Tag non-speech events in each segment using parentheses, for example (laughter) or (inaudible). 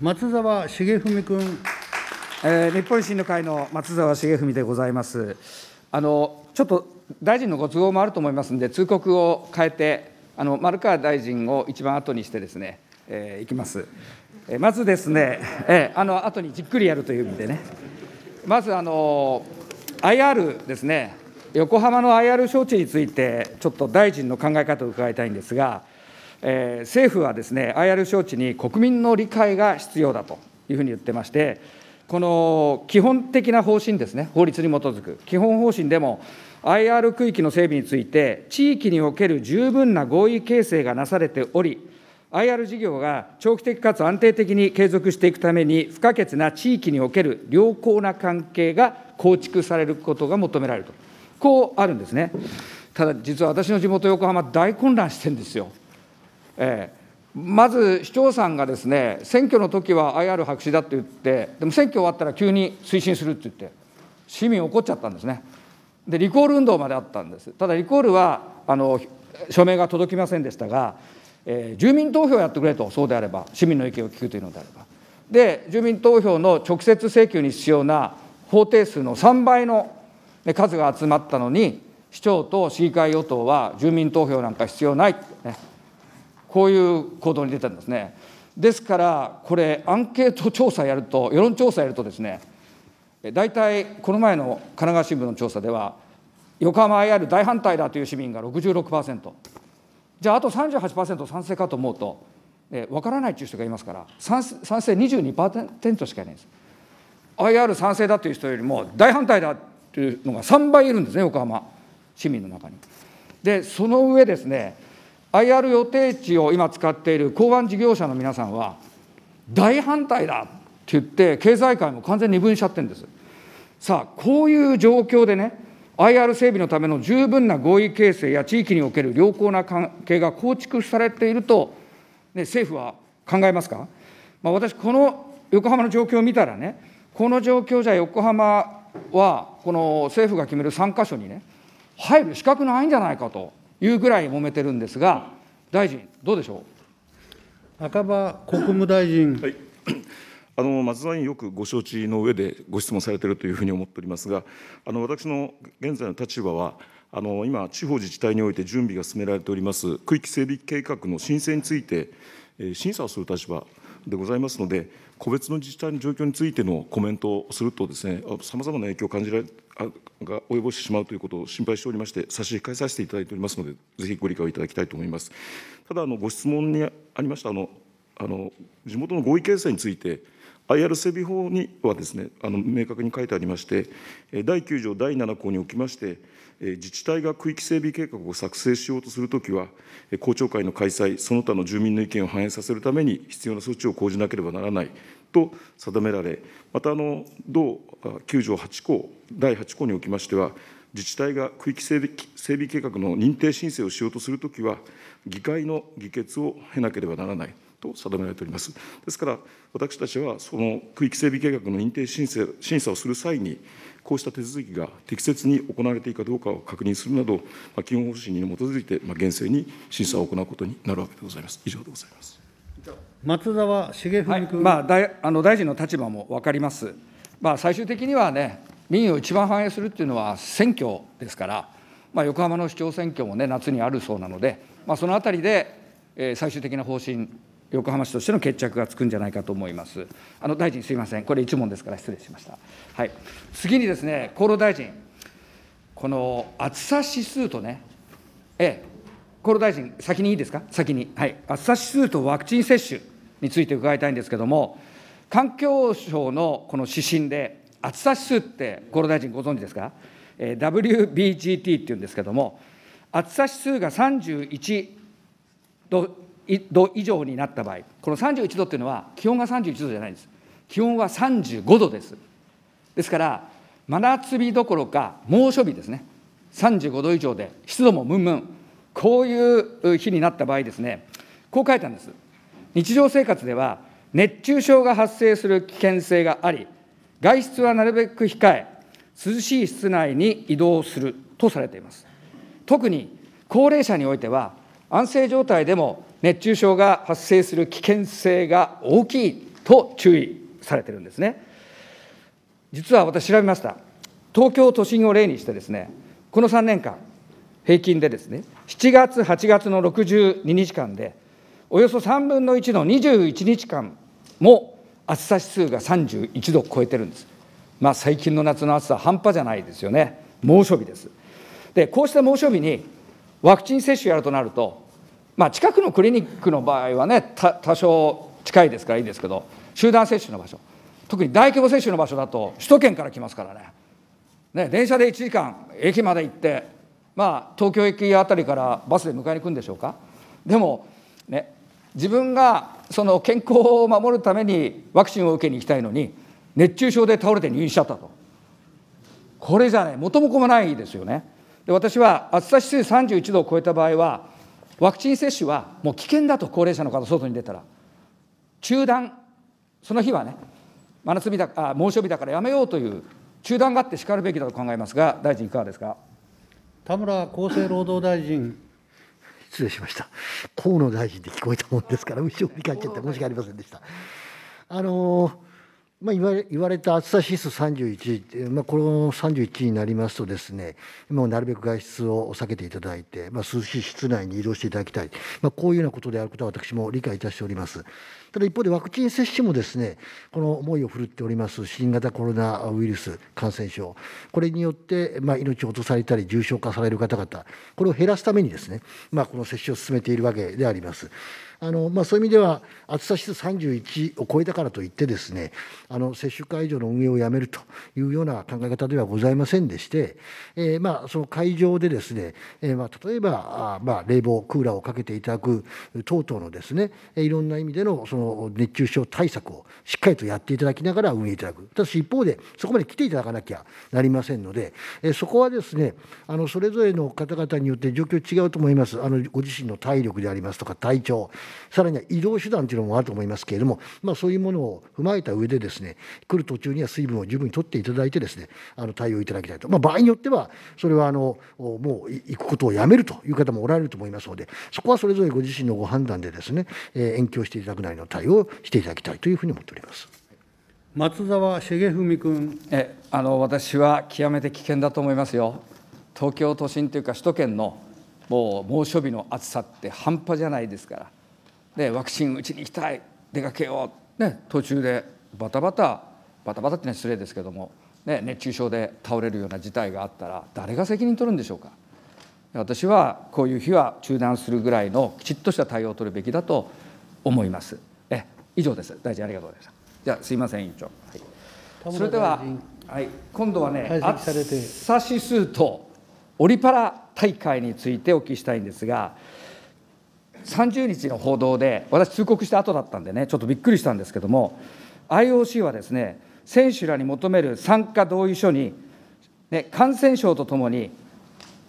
松沢重文君、えー、日本維新の会の松沢重文でございます。あのちょっと大臣のご都合もあると思いますので、通告を変えて、あの丸川大臣を一番後にしてですね、えー、いきます。えー、まずですね、えー、あの後にじっくりやるという意味でね、まずあの IR ですね、横浜の IR 招致について、ちょっと大臣の考え方を伺いたいんですが。えー、政府はですね、IR 招致に国民の理解が必要だというふうに言ってまして、この基本的な方針ですね、法律に基づく、基本方針でも、IR 区域の整備について、地域における十分な合意形成がなされており、IR 事業が長期的かつ安定的に継続していくために、不可欠な地域における良好な関係が構築されることが求められると、こうあるんですね。ただ、実は私の地元、横浜、大混乱してるんですよ。えー、まず市長さんがですね選挙の時は IR 白紙だって言ってでも選挙終わったら急に推進するって言って市民怒っちゃったんですねでリコール運動まであったんですただリコールはあの署名が届きませんでしたが、えー、住民投票やってくれとそうであれば市民の意見を聞くというのであればで住民投票の直接請求に必要な法定数の3倍の数が集まったのに市長と市議会与党は住民投票なんか必要ないねこういう行動に出たんですね。ですから、これ、アンケート調査やると、世論調査やるとですね、大体この前の神奈川新聞の調査では、横浜 IR 大反対だという市民が66%、じゃあ、あと38%賛成かと思うと、えー、分からないという人がいますから、賛賛成22%しかいないです。IR 賛成だという人よりも、大反対だというのが3倍いるんですね、横浜市民の中に。で、その上ですね、IR 予定地を今使っている港湾事業者の皆さんは、大反対だって言って、経済界も完全に二分しちゃってるんです。さあ、こういう状況でね、IR 整備のための十分な合意形成や地域における良好な関係が構築されていると、ね、政府は考えますか、まあ、私、この横浜の状況を見たらね、この状況じゃ横浜は、この政府が決める3か所にね、入る資格ないんじゃないかというぐらい揉めてるんですが、大臣、どうでしょう赤羽国務大臣。はいあの松田委員、よくご承知の上でご質問されているというふうに思っておりますが、あの私の現在の立場は、あの今、地方自治体において準備が進められております区域整備計画の申請について、審査をする立場でございますので、個別の自治体の状況についてのコメントをするとですね、さまざまな影響を感じられが及ぼしてしまうということを心配しておりまして、差し控えさせていただいておりますので、ぜひご理解をいただきたいと思います。ただ、あのご質問にありましたあのあの、地元の合意形成について、IR 整備法にはですね、あの明確に書いてありまして、第9条第7項におきまして、自治体が区域整備計画を作成しようとするときは、公聴会の開催、その他の住民の意見を反映させるために必要な措置を講じなければならないと定められ、また、同9条8項、第8項におきましては、自治体が区域整備整備計画の認定申請をしようとするときは、議会の議決を経なければならない。と定められております。ですから、私たちはその区域整備計画の認定申請審査をする際に、こうした手続きが適切に行われていいかどうかを確認するなど、まあ、基本方針に基づいて、まあ、厳正に審査を行うことになるわけでございます。以上でございます。松沢茂文君、はい、まあ、大あの大臣の立場もわかります、まあ、最終的にはね、民意を一番反映するっていうのは選挙ですから、まあ、横浜の市長選挙もね、夏にあるそうなので、まあ、そのあたりで、えー、最終的な方針横浜市としての決着がつくんじゃないかと思います。あの大臣、すみません、これ1問ですから失礼しました。はい、次にですね、厚労大臣、この暑さ指数とね、ええ、厚労大臣、先にいいですか、先に、はい、暑さ指数とワクチン接種について伺いたいんですけれども、環境省のこの指針で、暑さ指数って厚労大臣、ご存知ですか、えー、WBGT っていうんですけれども、暑さ指数が31度31度以上になった場合、この31度っていうのは、気温が31度じゃないんです。気温は35度です。ですから、真夏日どころか、猛暑日ですね、35度以上で、湿度もムンムン、こういう日になった場合ですね、こう書いたんです。日常生活では、熱中症が発生する危険性があり、外出はなるべく控え、涼しい室内に移動するとされています。特に高齢者においては、安静状態でも熱中症が発生する危険性が大きいと注意されてるんですね。実は私調べました。東京都心を例にしてですね、この3年間、平均でですね、7月、8月の62日間で、およそ3分の1の21日間も暑さ指数が31度を超えてるんです。まあ、最近の夏の暑さ、半端じゃないですよね、猛暑日です。で、こうした猛暑日にワクチン接種やるとなると、まあ、近くのクリニックの場合はね、多少近いですからいいですけど、集団接種の場所、特に大規模接種の場所だと、首都圏から来ますからね、ね電車で1時間、駅まで行って、まあ、東京駅あたりからバスで迎えに行くんでしょうか。でも、ね、自分がその健康を守るためにワクチンを受けに行きたいのに、熱中症で倒れて入院しちゃったと、これじゃね、元も子もないですよね。で私は暑さ指数31度を超えた場合はワクチン接種はもう危険だと高齢者の方外に出たら中断その日はね真夏日だあ猛暑日だからやめようという中断があってしかるべきだと考えますが大臣いかがですか田村厚生労働大臣 (laughs) 失礼しました河野大臣で聞こえたもんですから後ろに帰っちゃって申し訳ありませんでしたあのーまあ、言われ言われた暑さ指数31、まあ、この31になりますとですね、もうなるべく外出を避けていただいて、まあ、涼しい室内に移動していただきたい、まあ、こういうようなことであることは私も理解いたしております。ただ一方でワクチン接種もですね、この猛威を振るっております新型コロナウイルス感染症、これによって、まあ、命を落とされたり重症化される方々、これを減らすためにですね、まあ、この接種を進めているわけであります。あのまあ、そういう意味では、暑さ指数31を超えたからといって、ですねあの接種会場の運営をやめるというような考え方ではございませんでして、えー、まあその会場で、ですね、えー、まあ例えばあ、まあ、冷房、クーラーをかけていただく等々のですねいろんな意味でのその熱中症対策をしっかりとやっていただきながら運営いただくただし一方でそこまで来ていただかなきゃなりませんので、えそこはですねあのそれぞれの方々によって状況違うと思いますあのご自身の体力でありますとか体調さらには移動手段というのもあると思いますけれども、まあ、そういうものを踏まえた上でですね来る途中には水分を十分にとっていただいてですねあの対応いただきたいと、まあ、場合によってはそれはあのもう行くことをやめるという方もおられると思いますのでそこはそれぞれご自身のご判断でですね、えー、延期をしていただくなりの対をしていただきたいというふうに思っております。松沢重文君えあの私は極めて危険だと思いますよ、東京都心というか、首都圏のもう猛暑日の暑さって半端じゃないですから、でワクチン打ちに行きたい、出かけよう、ね、途中でバタバタ、バタバタってのは失礼ですけども、ね、熱中症で倒れるような事態があったら、誰が責任取るんでしょうか。私はこういう日は中断するぐらいのきちっとした対応を取るべきだと思います。以上です大臣ありがとうございましたじゃすいません委員長、はい、それでは、はい、今度はね暑さ指数とオリパラ大会についてお聞きしたいんですが30日の報道で私通告した後だったんでねちょっとびっくりしたんですけども IOC はですね選手らに求める参加同意書に、ね、感染症とともに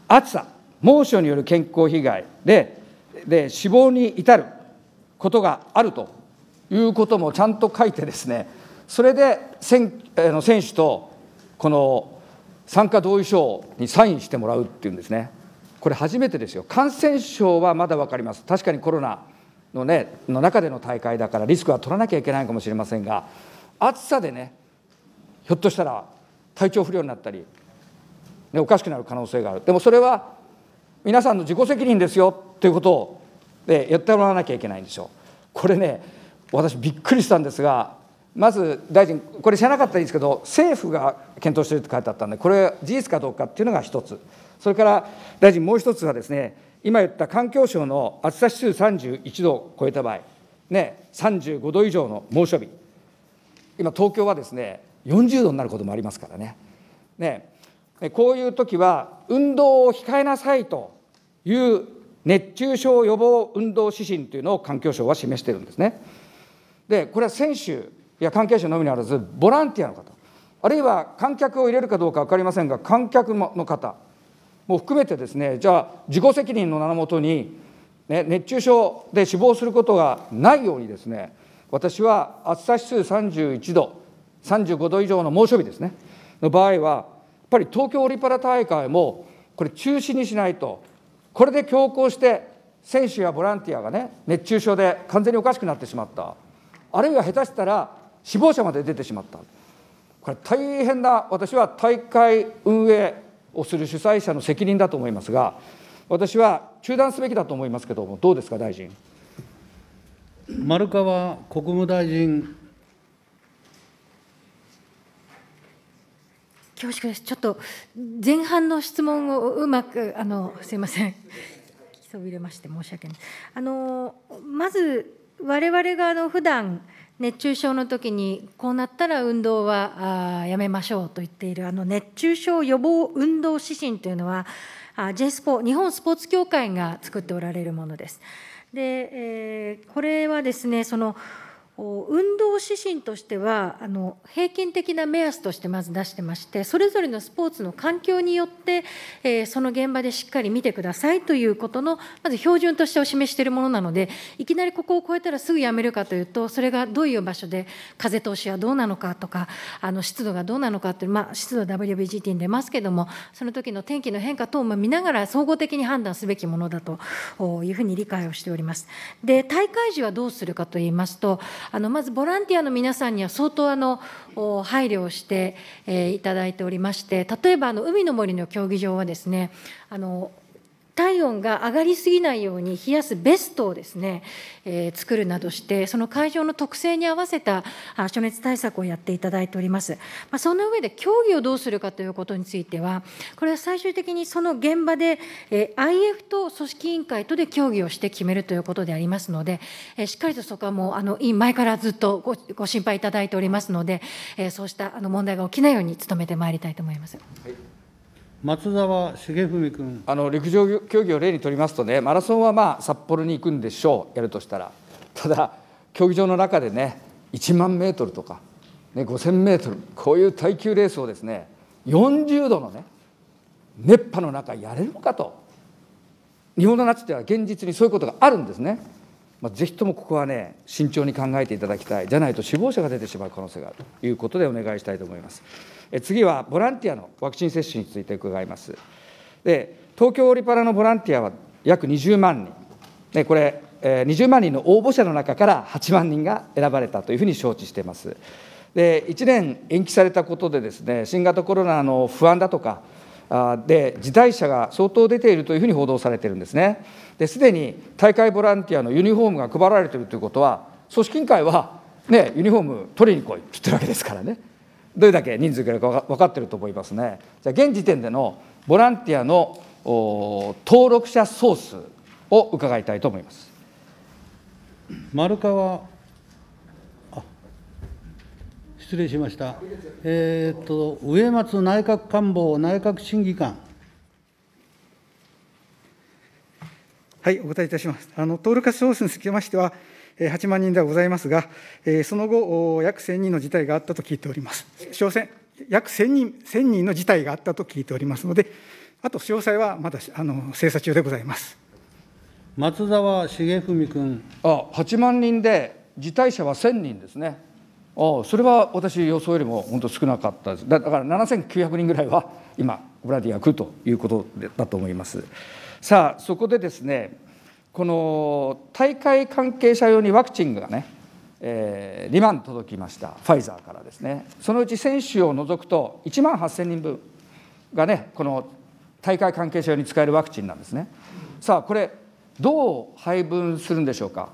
暑さ猛暑による健康被害でで死亡に至ることがあるということもちゃんと書いてですねそれで選選手とこの参加同意書にサインしてもらうっていうんですねこれ初めてですよ感染症はまだ分かります確かにコロナの,、ね、の中での大会だからリスクは取らなきゃいけないかもしれませんが暑さでねひょっとしたら体調不良になったり、ね、おかしくなる可能性があるでもそれは皆さんの自己責任ですよということを、ね、やってもらわなきゃいけないんでしょう。これね私びっくりしたんですがまず大臣これ知らなかったらいいですけど政府が検討していると書いてあったんでこれ事実かどうかっていうのが一つそれから大臣もう一つはですね今言った環境省の暑さ指数31度を超えた場合ね35度以上の猛暑日今東京はですね40度になることもありますからねねこういう時は運動を控えなさいという熱中症予防運動指針というのを環境省は示しているんですね。でこれは選手や関係者のみならずボランティアの方あるいは観客を入れるかどうか分かりませんが観客の方も含めてですねじゃあ自己責任の名のもとに、ね、熱中症で死亡することがないようにですね私は暑さ指数31度35度以上の猛暑日ですねの場合はやっぱり東京オリパラ大会もこれ中止にしないとこれで強行して選手やボランティアがね熱中症で完全におかしくなってしまった。あるいは下手したら死亡者まで出てしまったこれ大変な私は大会運営をする主催者の責任だと思いますが私は中断すべきだと思いますけどもどうですか大臣丸川国務大臣恐縮です。ちょっと前半の質問をうまくあのすみません。そびれまして申し訳ない。あのまず我々があの普段熱中症の時にこうなったら運動はやめましょうと言っているあの熱中症予防運動指針というのは J スポ日本スポーツ協会が作っておられるものです。で、えこれはですねその運動指針としてはあの平均的な目安としてまず出してましてそれぞれのスポーツの環境によって、えー、その現場でしっかり見てくださいということのまず標準としてお示しているものなのでいきなりここを超えたらすぐやめるかというとそれがどういう場所で風通しはどうなのかとかあの湿度がどうなのかという、まあ、湿度 WBGT に出ますけれどもその時の天気の変化等も見ながら総合的に判断すべきものだというふうに理解をしております。で大会時はどうするかと言いますとあのまずボランティアの皆さんには相当あの配慮をしていただいておりまして、例えばあの海の森の競技場はですね、あの体温が上がりすぎないように冷やすベストをですね、えー、作るなどしてその会場の特性に合わせた暑熱対策をやっていただいております、まあ、その上で競技をどうするかということについてはこれは最終的にその現場で、えー、IF と組織委員会とで協議をして決めるということでありますので、えー、しっかりとそこはもうあの前からずっとごご心配いただいておりますので、えー、そうしたあの問題が起きないように努めてまいりたいと思います。はい松沢重文君あの陸上競技を例にとりますとねマラソンはまあ札幌に行くんでしょうやるとしたらただ競技場の中でね1万メートルとか、ね、5000メートルこういう耐久レースをですね40度のね熱波の中やれるのかと日本の夏では現実にそういうことがあるんですね、まあ、ぜひともここはね慎重に考えていただきたいじゃないと死亡者が出てしまう可能性があるということでお願いしたいと思います。次はボランティアのワクチン接種について伺います。で東京オリパラのボランティアは約20万人、でこれ、20万人の応募者の中から8万人が選ばれたというふうに承知しています。で1年延期されたことでです、ね、新型コロナの不安だとか、で辞退者が相当出ているというふうに報道されているんですね。ですでに大会ボランティアのユニフォームが配られているということは、組織委員会は、ね、ユニフォーム取りに来いって言ってるわけですからね。どれだけ人数がいるか分かってると思いますね。じゃあ現時点でのボランティアの登録者総数を伺いたいと思います。丸川失礼しました。えっ、ー、と植松内閣官房内閣審議官。はい、お答えいたします。あの登録者総数につきましては、8万人ではございますが、その後、約1000人の事態があったと聞いております。小選約1000人 ,1000 人の事態があったと聞いておりますので、あと詳細はまだあの精査中でございます松沢重文君。あ8万人で、辞退者は1000人ですね。あそれは私、予想よりも本当少なかったです。だから7900人ぐらいは今、ブラディが来るということだと思います。さあ、そこでですね、この大会関係者用にワクチンがね、えー、2万届きましたファイザーからですねそのうち選手を除くと1万8000人分がねこの大会関係者用に使えるワクチンなんですねさあこれどう配分するんでしょうか、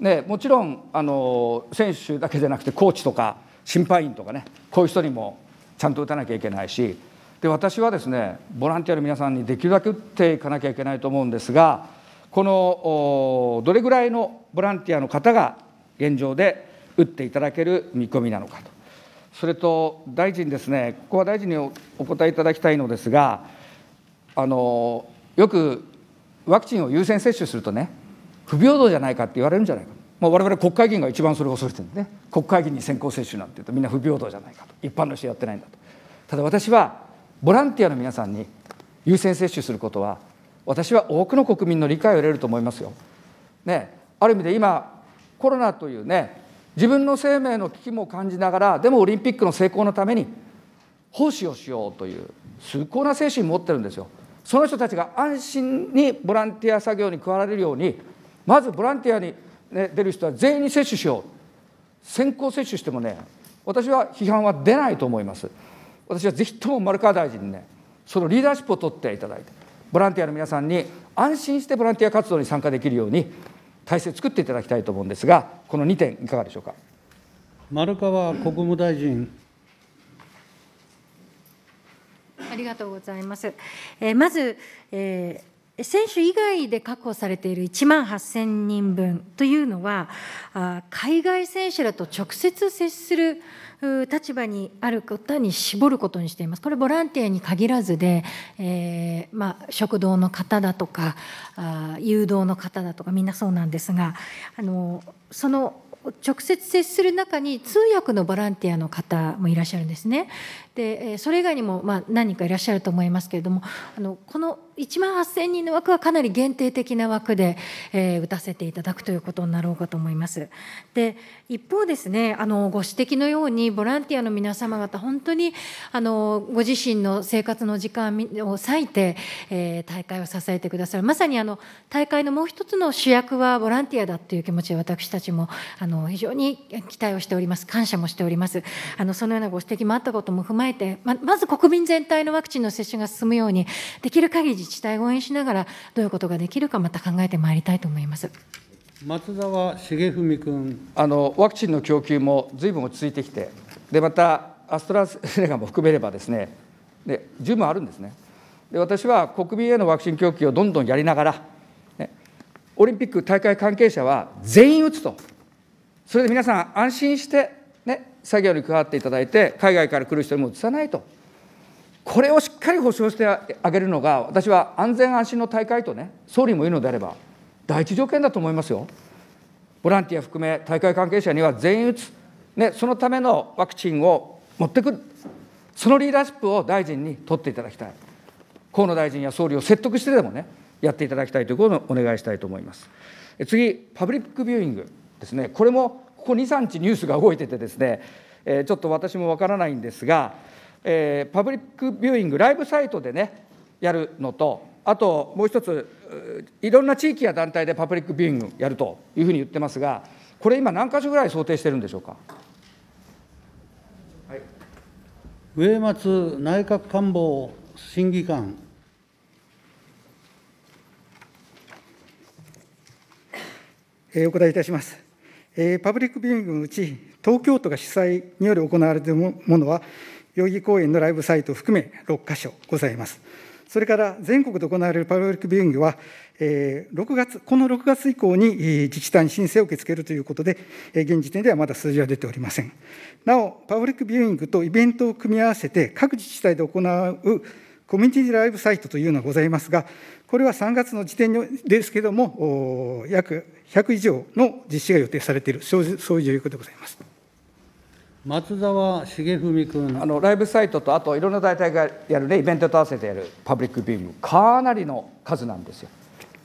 ね、もちろんあの選手だけじゃなくてコーチとか審判員とかねこういう人にもちゃんと打たなきゃいけないしで私はですねボランティアの皆さんにできるだけ打っていかなきゃいけないと思うんですがこのどれぐらいのボランティアの方が現状で打っていただける見込みなのかと、それと大臣ですね、ここは大臣にお答えいただきたいのですが、あのよくワクチンを優先接種するとね、不平等じゃないかって言われるんじゃないか、まあ、われ国会議員が一番それを恐れてるんでね、国会議員に先行接種なんて言うと、みんな不平等じゃないかと、一般の人やってないんだと。ただ私はボランティアの皆さんに優先接種することは私は多くの国民の理解を得られると思いますよ。ね、ある意味で今コロナというね自分の生命の危機も感じながらでもオリンピックの成功のために奉仕をしようという崇高な精神持ってるんですよ。その人たちが安心にボランティア作業に加われるようにまずボランティアに、ね、出る人は全員に接種しよう先行接種してもね私は批判は出ないと思います私はぜひとも丸川大臣にねそのリーダーシップを取っていただいてボランティアの皆さんに安心してボランティア活動に参加できるように体制作っていただきたいと思うんですがこの2点いかがでしょうか丸川国務大臣ありがとうございます、えー、まず、えー選手以外で確保されている1万8000人分というのは、あ、海外選手らと直接接する立場にある方に絞ることにしています。これボランティアに限らずで、えー、まあ、食堂の方だとかあ誘導の方だとかみんなそうなんですがあのその直接接する中に通訳のボランティアの方もいらっしゃるんですね。でそれ以外にもま何人かいらっしゃると思いますけれどもあのこの1万8000人の枠はかなり限定的な枠で、えー、打たせていただくということになろうかと思います。で一方ですねあのご指摘のようにボランティアの皆様方本当にあのご自身の生活の時間を割いて、えー、大会を支えてくださるまさにあの大会のもう一つの主役はボランティアだという気持ちで私たちもあの非常に期待をしております感謝もしておりますあのそのようなご指摘もあったことも踏まえてままず国民全体のワクチンの接種が進むようにできる限り自治体を応援しながら、どういうことができるか、また考えてまいりたいと思います。松沢茂文君あのワクチンの供給もずいぶん落ち着いてきて、でまたアストラゼネカも含めればですね、で十分あるんですね。で私は国民へのワクチン供給をどんどんやりながら、ね、オリンピック大会関係者は全員打つと、それで皆さん安心して、ね、作業に加わっていただいて、海外から来る人にも移さないと。これをしっかり保障してあげるのが私は安全安心の大会とね総理も言うのであれば第一条件だと思いますよ。ボランティア含め大会関係者には全員打つ、ね、そのためのワクチンを持ってくる、そのリーダーシップを大臣に取っていただきたい、河野大臣や総理を説得してでもね、やっていただきたいということをお願いしたいと思います。次、パブリックビューイングですね、これもここ2、3日ニュースが動いててですね、ちょっと私もわからないんですが、えー、パブリックビューイング、ライブサイトでね、やるのと、あともう一つ、いろんな地域や団体でパブリックビューイングやるというふうに言ってますが、これ、今、何箇所ぐらい想定してるんでしょうか。はい、植松内閣官房審議官。えー、お答えいたします。えー、パブリックビューイングのうち、東京都が主催により行われているものは、代々木公園のライブサイトを含め6か所ございます。それから全国で行われるパブリックビューイングは、え6月、この6月以降に自治体に申請を受け付けるということで、現時点ではまだ数字は出ておりません。なお、パブリックビューイングとイベントを組み合わせて、各自治体で行うコミュニティライブサイトというのがございますが、これは3月の時点ですけれども、約100以上の実施が予定されている、そういう状況でございます。松沢重文君あのライブサイトとあといろんな大体がやるねイベントと合わせてやるパブリックビューイングかなりの数なんですよ。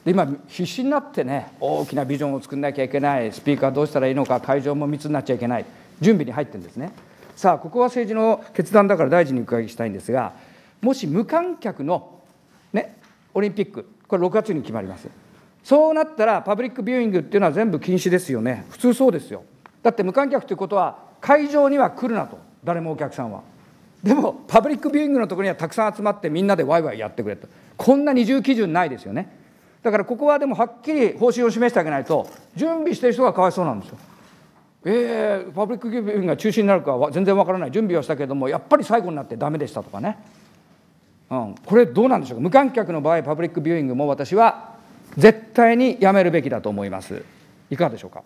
で今必死になってね大きなビジョンを作んなきゃいけないスピーカーどうしたらいいのか会場も密になっちゃいけない準備に入ってるんですね。さあここは政治の決断だから大臣に伺いしたいんですがもし無観客の、ね、オリンピックこれ6月に決まります。そうなったらパブリックビューイングっていうのは全部禁止ですよね普通そうですよ。だって無観客ということは会場には来るなと誰もお客さんはでもパブリックビューイングのところにはたくさん集まってみんなでワイワイやってくれとこんな二重基準ないですよねだからここはでもはっきり方針を示してあげないと準備してる人がかわいそうなんですよえー、パブリックビューイングが中止になるかは全然わからない準備はしたけどもやっぱり最後になってダメでしたとかね、うん、これどうなんでしょうか無観客の場合パブリックビューイングも私は絶対にやめるべきだと思いますいかがでしょうか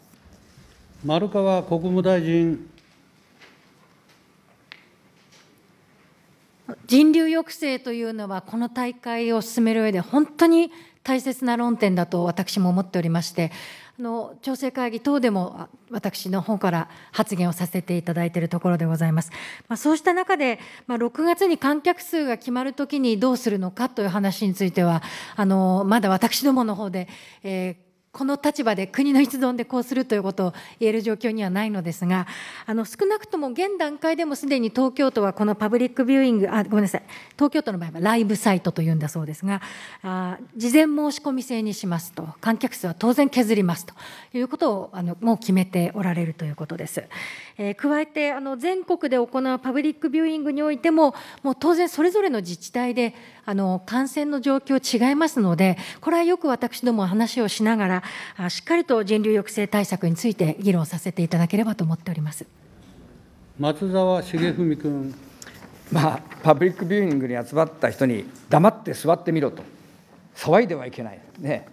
丸川国務大臣人流抑制というのはこの大会を進める上で本当に大切な論点だと私も思っておりましてあの調整会議等でも私の方から発言をさせていただいているところでございます、まあ、そうした中で、まあ、6月に観客数が決まるときにどうするのかという話についてはあのまだ私どもの方で、えーこの立場で国の一存でこうするということを言える状況にはないのですが、あの少なくとも現段階でもすでに東京都はこのパブリックビューイング、あごめんなさい、東京都の場合はライブサイトというんだそうですが、あ事前申し込み制にしますと、観客数は当然削りますということをあのもう決めておられるということです。えー、加えてあの全国で行うパブリックビューイングにおいても、もう当然それぞれの自治体であの感染の状況違いますのでこれはよく私ども話をしながらしっかりと人流抑制対策について議論させていただければと思っております松沢茂文君、まあ、パブリックビューイングに集まった人に黙って座ってみろと騒いではいけない、ね、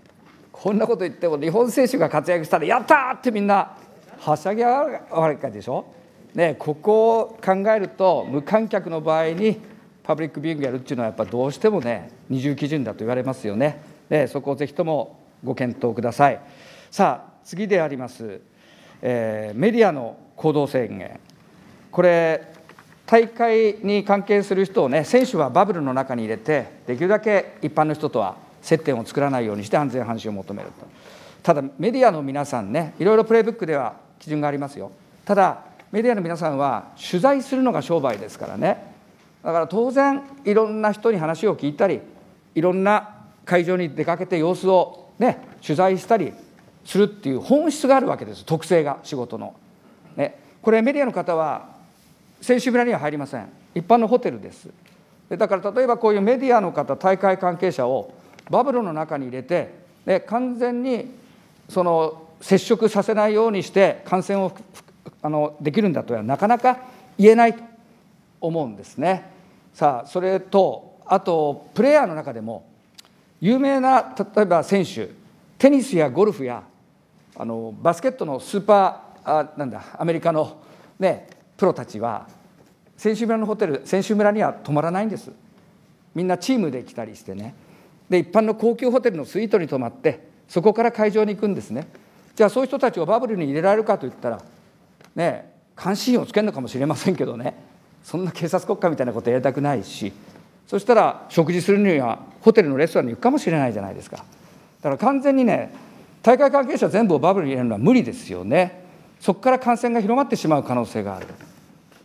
こんなこと言っても日本選手が活躍したらやったーってみんなはしゃぎ上がるわけでしょ。ね、ここを考えると無観客の場合にパブリックビューイングやるっていうのはやっぱどうしてもね二重基準だと言われますよねでそこをぜひともご検討くださいさあ次であります、えー、メディアの行動制限これ大会に関係する人をね選手はバブルの中に入れてできるだけ一般の人とは接点を作らないようにして安全安心を求めるとただメディアの皆さんねいろいろプレイブックでは基準がありますよただメディアの皆さんは取材するのが商売ですからねだから当然いろんな人に話を聞いたりいろんな会場に出かけて様子を、ね、取材したりするっていう本質があるわけです特性が仕事の。ね、これメディアの方は選手村には入りません一般のホテルですだから例えばこういうメディアの方大会関係者をバブルの中に入れて、ね、完全にその接触させないようにして感染をあのできるんだとはなかなか言えないと思うんですね。さあそれとあとプレーヤーの中でも有名な例えば選手テニスやゴルフやあのバスケットのスーパーあなんだアメリカの、ね、プロたちは選手村のホテル選手村には泊まらないんですみんなチームで来たりしてねで一般の高級ホテルのスイートに泊まってそこから会場に行くんですねじゃあそういう人たちをバブルに入れられるかといったらね関心をつけるのかもしれませんけどねそんな警察国家みたいなことやりたくないしそしたら食事するにはホテルのレストランに行くかもしれないじゃないですかだから完全にね大会関係者全部をバブルに入れるのは無理ですよねそこから感染が広まってしまう可能性がある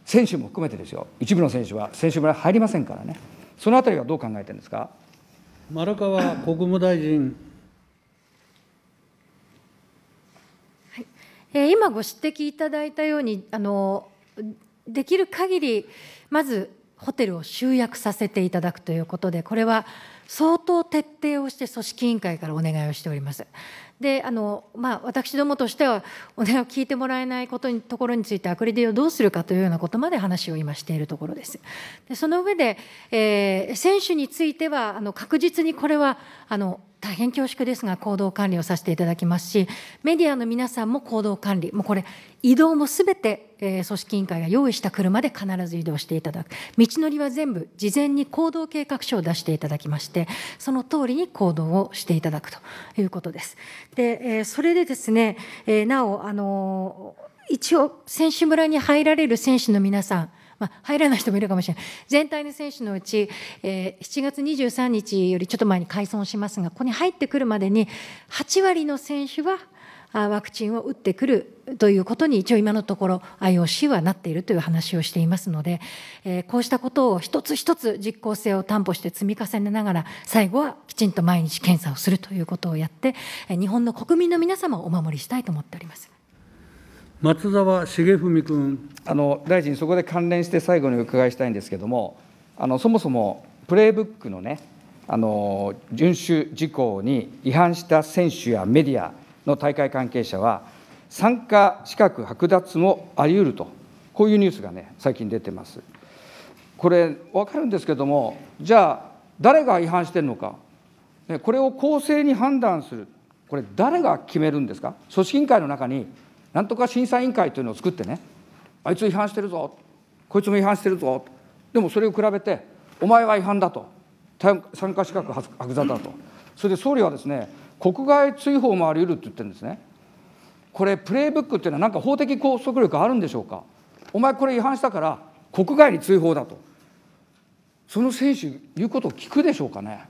選手も含めてですよ一部の選手は選手村入りませんからねそのあたりはどう考えてるんですか丸川国務大臣今ご指摘いただいたようにあのできる限りまずホテルを集約させていただくということでこれは相当徹底をして組織委員会からお願いをしております。であのまあ、私どもとしてはお願いを聞いてもらえないことにところについてアクリディをどうするかというようなことまで話を今しているところですでその上で、えー、選手についてはあの確実にこれはあの大変恐縮ですが行動管理をさせていただきますしメディアの皆さんも行動管理もうこれ移動もすべて、えー、組織委員会が用意した車で必ず移動していただく道のりは全部事前に行動計画書を出していただきましてその通りに行動をしていただくということです。で、えー、それでですね、えー、なおあの一応選手村に入られる選手の皆さんまあ、入らない人もいるかもしれない全体の選手のうち、えー、7月23日よりちょっと前に解散しますがここに入ってくるまでに8割の選手はワクチンを打ってくるということに一応今のところ IOC はなっているという話をしていますので、えー、こうしたことを一つ一つ実効性を担保して積み重ねながら最後はきちんと毎日検査をするということをやって日本の国民の皆様をお守りしたいと思っております。松沢重文君あの大臣、そこで関連して最後にお伺いしたいんですけれども、あのそもそもプレーブックのね、あの遵守事項に違反した選手やメディアの大会関係者は、参加資格剥奪もあり得ると、こういうニュースがね、最近出てます。これ、分かるんですけれども、じゃあ、誰が違反してるのか、これを公正に判断する、これ、誰が決めるんですか、組織委員会の中になんとか審査委員会というのを作ってねあいつ違反してるぞこいつも違反してるぞでもそれを比べてお前は違反だと参加資格剥奪だとそれで総理はですね国外追放もあり得るって言ってるんですねこれプレイブックっていうのはなんか法的拘束力あるんでしょうかお前これ違反したから国外に追放だとその選手言うことを聞くでしょうかね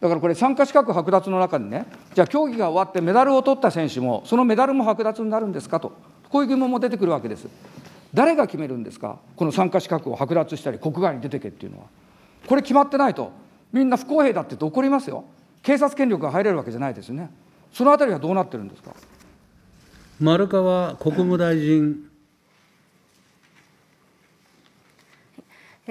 だからこれ参加資格剥奪の中にねじゃあ競技が終わってメダルを取った選手もそのメダルも剥奪になるんですかとこういう疑問も出てくるわけです誰が決めるんですかこの参加資格を剥奪したり国外に出てけっていうのはこれ決まってないとみんな不公平だってって怒りますよ警察権力が入れるわけじゃないですよねそのあたりはどうなってるんですか丸川国務大臣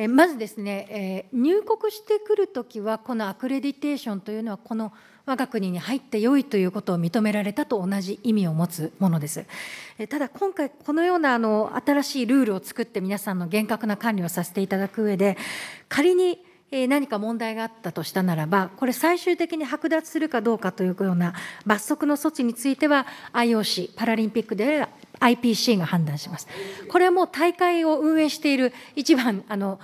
まずですね、入国してくるときは、このアクレディテーションというのは、この我が国に入ってよいということを認められたと同じ意味を持つものです。ただ、今回、このようなあの新しいルールを作って、皆さんの厳格な管理をさせていただく上で、仮に何か問題があったとしたならば、これ、最終的に剥奪するかどうかというような罰則の措置については、IOC、パラリンピックで IPC が判断します。これも大会を運営している一番あの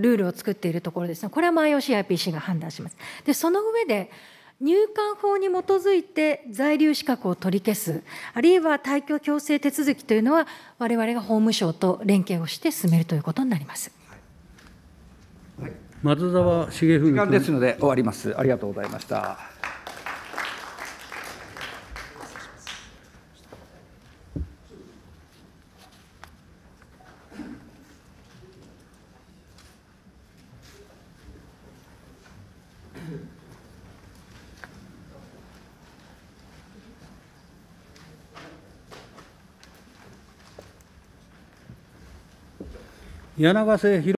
ルールを作っているところですね、これは IOCIPC が判断します。で、その上で、入管法に基づいて在留資格を取り消す、あるいは退去強制手続きというのは、われわれが法務省と連携をして進めるということになります。はい、松沢茂文時間ですので終わります。ありがとうございました。柳瀬博